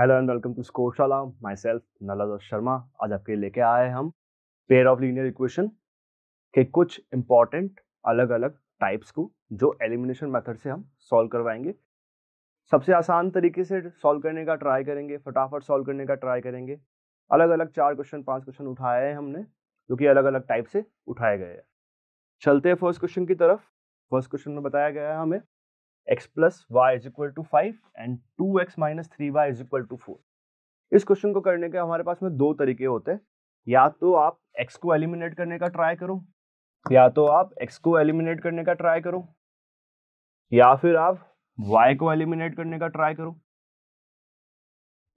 hello and welcome to Scoreshala myself Nalda Sharma आज आपके लिए लेके आए हम पेयर ऑफ लीनियर इक्वेशन के कुछ इंपॉर्टेंट अलग अलग टाइप्स को जो एलिमिनेशन मेथड से हम सॉल्व करवाएंगे सबसे आसान तरीके से सॉल्व करने का ट्राई करेंगे फटाफट सॉल्व करने का ट्राई करेंगे अलग अलग चार क्वेश्चन पांच क्वेश्चन उठाए हैं हमने जो कि अलग अलग टाइप से उठाए गए हैं चलते हैं फर्स्ट क्वेश्चन की तरफ फर्स्ट क्वेश्चन में बताया गया है हमें x plus y is equal to five and two x minus three y is equal to four इस क्वेश्चन को करने के हमारे पास में दो तरीके होते हैं या तो आप एक्स को एलिमिनेट करने का ट्राई करो या तो आप एक्स को एलिमिनेट करने का ट्राई करो या फिर आप वाई को एलिमिनेट करने का ट्राई करो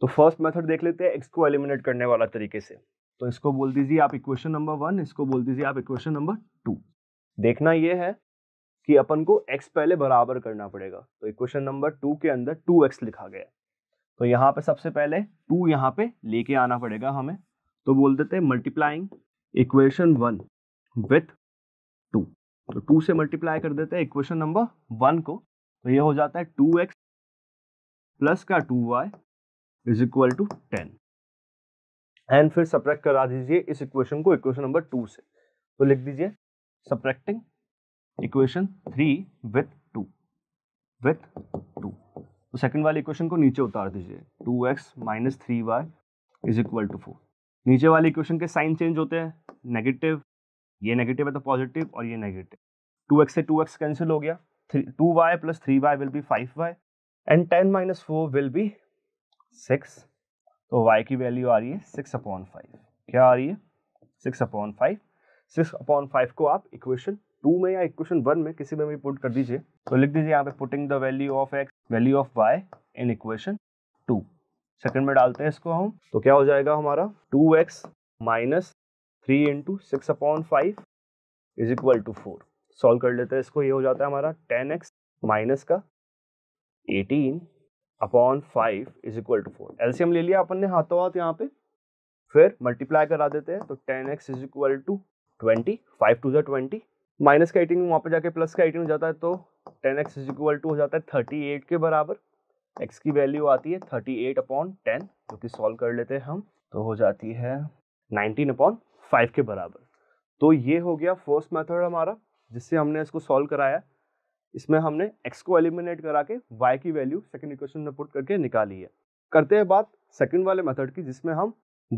तो फर्स्ट मेथड देख लेते हैं एक्स को एलिमिनेट करने वाला तरीके से तो इसको बोल दीजिए आप इक्वेशन नंबर वन इसको बोल दीजिए आप इक्वेशन नंबर टू देखना यह है कि अपन को x पहले बराबर करना पड़ेगा तो इक्वेशन नंबर टू के अंदर टू एक्स लिखा गया तो यहाँ पे सबसे पहले टू यहाँ पे लेके आना पड़ेगा हमें तो बोल देते हैं multiplying equation one with two तो टू से मल्टीप्लाई कर देते हैं इक्वेशन नंबर वन को तो ये हो जाता है टू एक्स प्लस का two y is equal to ten and फिर सप्रैक्ट करा दीजिए इस इक्वेशन को इक्वेशन नंबर टू से तो लिख दीजिए subtracting equation three with two with two तो सेकंड वाले इक्वेशन को नीचे उतार दीजिए two x minus three y is equal to four नीचे वाले इक्वेशन के साइन चेंज होते हैं नेगेटिव ये नेगेटिव है तो पॉजिटिव और ये नेगेटिव टू एक्स से टू एक्स कैंसिल हो गया three two y plus three y will be five y and ten minus four will be six तो वाई की वैल्यू आ रही है सिक्स अपॉन फाइव क्या आ रही है six upon five six upon five को आप इक्वेशन टू में या इक्वेशन वन में किसी में भी पुट कर दीजिए तो लिख दीजिए यहाँ पे putting the value of x value of y in equation two second में डालते हैं इसको हम तो क्या हो जाएगा हमारा two x minus three into six upon five is equal to four solve कर लेते हैं इसको ये हो जाता है हमारा टेन एक्स माइनस का eighteen upon five is equal to four LCM ले लिया अपन ने हाथों हाथ यहाँ पे फिर मल्टीप्लाई करा देते हैं तो ten x is equal to twenty five two जो ट्वेंटी माइनस का एटीन वहाँ पर जाके प्लस का एटीन हो जाता है तो ten x is equal to हो जाता है थर्टी एट के बराबर एक्स की वैल्यू आती है थर्टी एट अपॉन टेन जो कि सॉल्व कर लेते हैं हम तो हो जाती है नाइनटीन अपॉन फाइव के बराबर तो ये हो गया फर्स्ट मेथड हमारा जिससे हमने इसको सॉल्व कराया इसमें हमने एक्स को एलिमिनेट करा के वाई की वैल्यू सेकेंड इक्वेशन में पुट करके निकाली है करते हैं बात सेकेंड वाले मेथड की जिसमें हम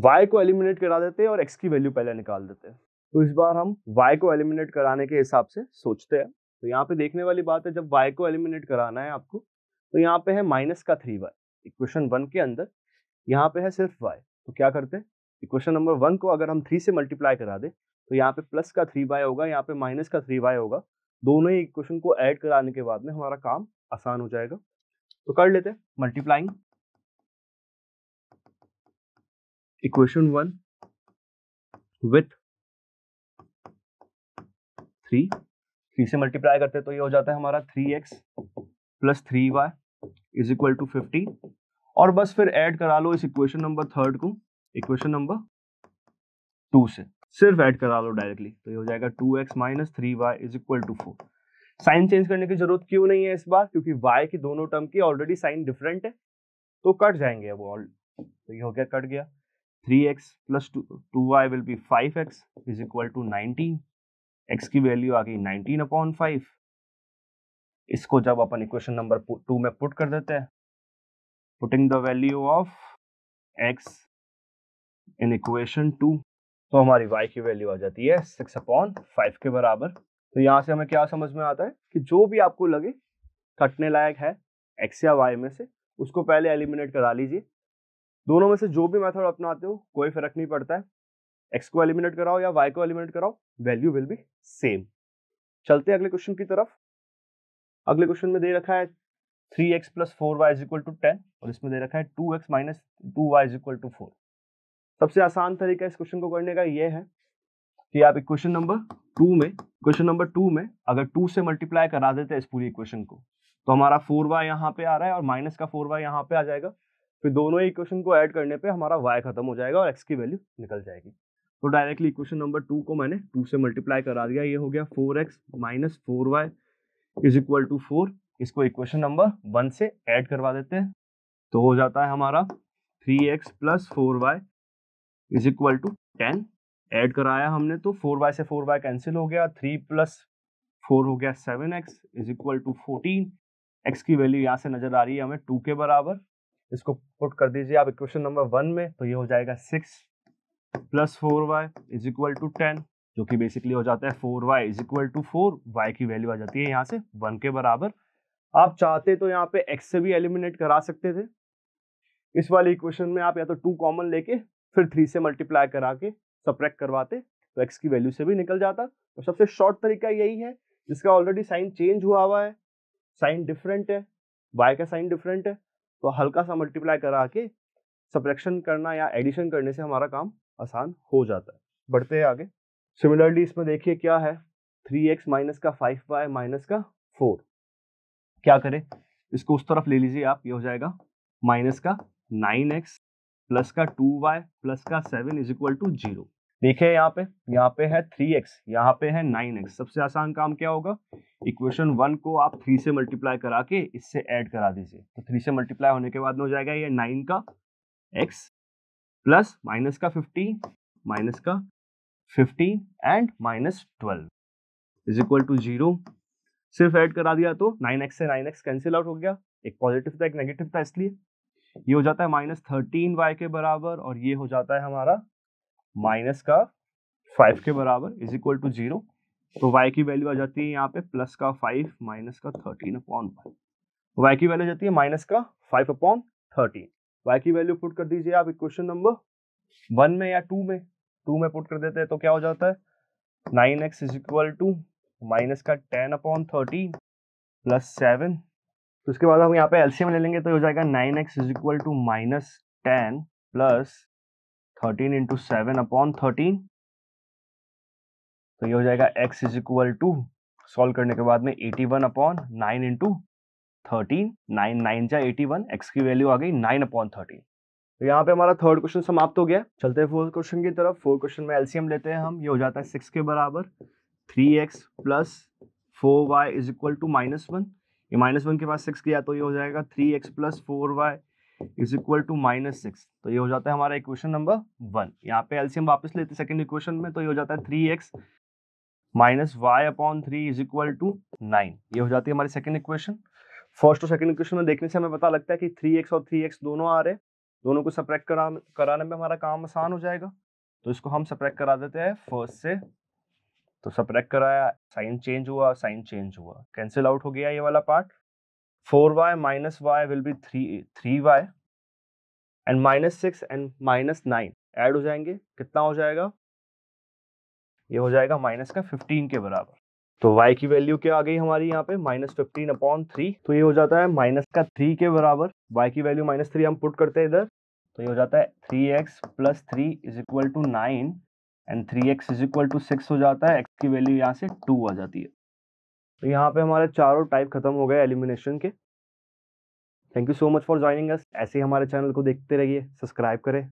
वाई को एलिमिनेट करा देते हैं और एक्स की वैल्यू पहले निकाल देते हैं तो इस बार हम वाई को एलिमिनेट कराने के हिसाब से सोचते हैं तो यहाँ पे देखने वाली बात है जब वाई को एलिमिनेट कराना है आपको तो यहाँ पे है माइनस का थ्री वाई इक्वेशन वन के अंदर यहाँ पे है सिर्फ वाई तो क्या करते हैं इक्वेशन नंबर वन को अगर हम थ्री से मल्टीप्लाई करा दें तो यहाँ पे प्लस का थ्री वाई होगा यहाँ पे माइनस का थ्री वाई होगा दोनों ही इक्वेशन को ऐड कराने के बाद में हमारा काम आसान हो जाएगा तो कर लेते हैं multiplying equation one with three three से मल्टीप्लाई करते तो ये हो जाता है हमारा three x plus three y is equal to fifty और बस फिर ऐड करा लो इस इक्वेशन नंबर थर्ड को इक्वेशन नंबर टू से सिर्फ ऐड करा लो डायरेक्टली तो ये हो जाएगा two x minus three y is equal to four sign change करने की जरूरत क्यों नहीं है इस बार क्योंकि वाई की दोनों टर्म की ऑलरेडी साइन डिफरेंट है तो कट जाएंगे अब ऑल तो ये हो गया कट गया three x plus two two y will be five x is equal to nineteen x की वैल्यू आ गई नाइनटीन अपॉन फाइव इसको जब अपन इक्वेशन नंबर टू में पुट कर देते हैं putting the value of x in equation two तो हमारी वाई की वैल्यू आ जाती है सिक्स अपॉन फाइव के बराबर तो यहाँ से हमें क्या समझ में आता है कि जो भी आपको लगे कटने लायक है एक्स या वाई में से उसको पहले एलिमिनेट करा लीजिए दोनों में से जो भी मेथड अपनाते हो कोई फर्क नहीं पड़ता है एक्स को एलिमिनेट कराओ या वाई को एलिमिनेट कराओ वैल्यू विल बी सेम चलते हैं अगले क्वेश्चन की तरफ अगले क्वेश्चन में दे रखा है three x plus four y is equal to ten और इसमें दे रखा है two x minus two y is equal to four सबसे आसान तरीका इस क्वेश्चन को करने का यह है कि आप इक्वेशन नंबर टू में क्वेश्चन नंबर टू में अगर टू से मल्टीप्लाई करा देते हैं इस पूरी इक्वेशन को तो हमारा फोर वाई यहाँ पे आ रहा है और माइनस का फोर वाई यहाँ पे आ जाएगा फिर दोनों ही इक्वेशन को ऐड करने पे हमारा वाई खत्म हो जाएगा और एक्स की वैल्यू निकल जाएगी तो डायरेक्टली इक्वेशन नंबर टू को मैंने टू से मल्टीप्लाई करा दिया ये हो गया four x minus four y is equal to four इसको इक्वेशन नंबर वन से ऐड करवा देते हैं तो हो जाता है हमारा three x plus four y is equal to ten add कराया हमने तो फोर वाई से फोर वाई कैंसिल हो गया थ्री प्लस फोर हो गया seven x is equal to fourteen x की वैल्यू यहाँ से नजर आ रही है हमें टू के बराबर इसको पुट कर दीजिए आप इक्वेशन नंबर वन में तो ये हो जाएगा six plus four y is equal to ten जो कि बेसिकली हो जाता है four y is equal to four y की वैल्यू आ जाती है यहाँ से वन के बराबर आप चाहते तो यहाँ पे एक्स से भी एलिमिनेट करा सकते थे इस वाले इक्वेशन में आप या तो टू कॉमन लेके फिर थ्री से मल्टीप्लाई करा के सप्रैक्ट करवाते तो एक्स की वैल्यू से भी निकल जाता और तो सबसे शॉर्ट तरीका यही है जिसका ऑलरेडी साइन चेंज हुआ हुआ है साइन डिफरेंट है वाई का साइन डिफरेंट है तो हल्का सा मल्टीप्लाई करा के सप्रेक्शन करना या एडिशन करने से हमारा काम आसान हो जाता है बढ़ते हैं आगे सिमिलरली इसमें देखिए क्या है थ्री एक्स माइनस का फाइव वाई माइनस का फोर क्या करें इसको उस तरफ ले लीजिए आप ये हो जाएगा माइनस का नाइन एक्स प्लस का टू वाई प्लस का seven is equal to zero देखिए यहाँ पे यहाँ पे है थ्री एक्स यहाँ पे है नाइन एक्स सबसे आसान काम क्या होगा इक्वेशन वन को आप थ्री से मल्टीप्लाई करा के इससे ऐड करा दीजिए तो थ्री से मल्टीप्लाई होने के बाद में हो जाएगा ये नाइन का एक्स प्लस माइनस का 50 माइनस का 15 and minus twelve is equal to zero सिर्फ ऐड करा दिया तो 9x से 9x कैंसिल आउट हो गया एक पॉजिटिव था एक नेगेटिव था इसलिए ये हो जाता है माइनस थर्टीन वाई के बराबर और ये हो जाता है हमारा माइनस का फाइव के बराबर इज इक्वल टू जीरो तो y की वैल्यू आ जाती है यहाँ पे प्लस का फाइव माइनस का थर्टीन अपॉन वाई की वैल्यू आ जाती है माइनस का फाइव अपॉन थर्टीन वाई की वैल्यू पुट कर दीजिए आप इक्वेशन नंबर वन में या टू में टू में पुट कर देते हैं तो क्या हो जाता है nine x is equal to minus का ten upon thirteen plus seven तो उसके बाद हम यहाँ पे एलसीएम ले लेंगे तो हो जाएगा nine x is equal to minus ten plus thirteen into seven upon thirteen तो ये हो जाएगा x is equal to solve करने के बाद में eighty one upon nine into thirteen nine nine जा एटी वन एक्स की वैल्यू आ गई नाइन अपॉन थर्टीन तो यहाँ पे हमारा थर्ड क्वेश्चन समाप्त हो गया चलते हैं फोर्थ क्वेश्चन की तरफ फोर्थ क्वेश्चन में एलसीएम लेते हैं हम ये हो जाता है सिक्स के बराबर three x plus four y is equal to minus one ये माइनस वन के पास सिक्स किया तो ये हो जाएगा three x plus four y is equal to minus six तो ये हो जाता है हमारा इक्वेशन नंबर वन यहाँ पे एलसीएम वापस लेते हैं सेकेंड इक्वेशन में तो ये हो जाता है three x minus y upon three is equal to nine ये हो जाती है हमारी सेकेंड इक्वेशन फर्स्ट और सेकंड इक्वेशन में देखने से हमें पता लगता है कि थ्री एक्स और थ्री एक्स दोनों आ रहे हैं दोनों को सप्रैक्ट करा कराने में हमारा काम आसान हो जाएगा तो इसको हम सप्रैक्ट करा देते हैं फर्स्ट से तो सप्रैक्ट कराया साइन चेंज हुआ साइन चेंज हुआ कैंसिल आउट हो गया ये वाला part four y minus y will be three three y and minus six and minus nine add हो जाएंगे कितना हो जाएगा ये हो जाएगा माइनस का फिफ्टीन के बराबर तो y की वैल्यू क्या आ गई हमारी यहाँ पे माइनस फिफ्टीन अपॉन थ्री तो ये हो जाता है माइनस का थ्री के बराबर y की वैल्यू माइनस थ्री हम पुट करते हैं इधर तो ये हो जाता है three x plus three is equal to nine and three x is equal to six हो जाता है एक्स की वैल्यू यहाँ से टू आ जाती है तो यहाँ पे हमारे चारों टाइप खत्म हो गए एलिमिनेशन के thank you so much for joining us ऐसे ही हमारे चैनल को देखते रहिए सब्सक्राइब करें